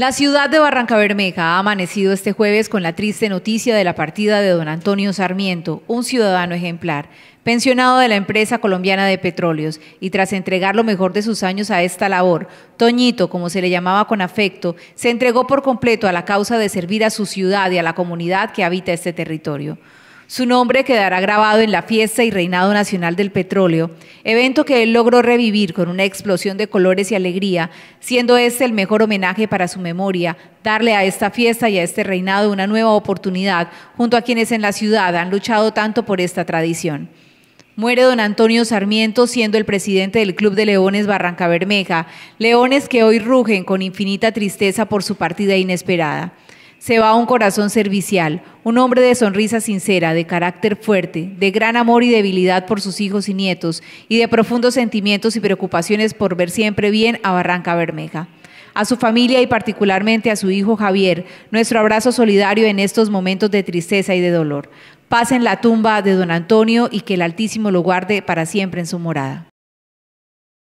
La ciudad de Barranca Bermeja ha amanecido este jueves con la triste noticia de la partida de don Antonio Sarmiento, un ciudadano ejemplar, pensionado de la empresa colombiana de petróleos, y tras entregar lo mejor de sus años a esta labor, Toñito, como se le llamaba con afecto, se entregó por completo a la causa de servir a su ciudad y a la comunidad que habita este territorio. Su nombre quedará grabado en la fiesta y reinado nacional del petróleo, evento que él logró revivir con una explosión de colores y alegría, siendo este el mejor homenaje para su memoria, darle a esta fiesta y a este reinado una nueva oportunidad junto a quienes en la ciudad han luchado tanto por esta tradición. Muere don Antonio Sarmiento siendo el presidente del Club de Leones Barranca Bermeja, leones que hoy rugen con infinita tristeza por su partida inesperada. Se va un corazón servicial, un hombre de sonrisa sincera, de carácter fuerte, de gran amor y debilidad por sus hijos y nietos, y de profundos sentimientos y preocupaciones por ver siempre bien a Barranca Bermeja. A su familia y particularmente a su hijo Javier, nuestro abrazo solidario en estos momentos de tristeza y de dolor. Paz en la tumba de don Antonio y que el Altísimo lo guarde para siempre en su morada.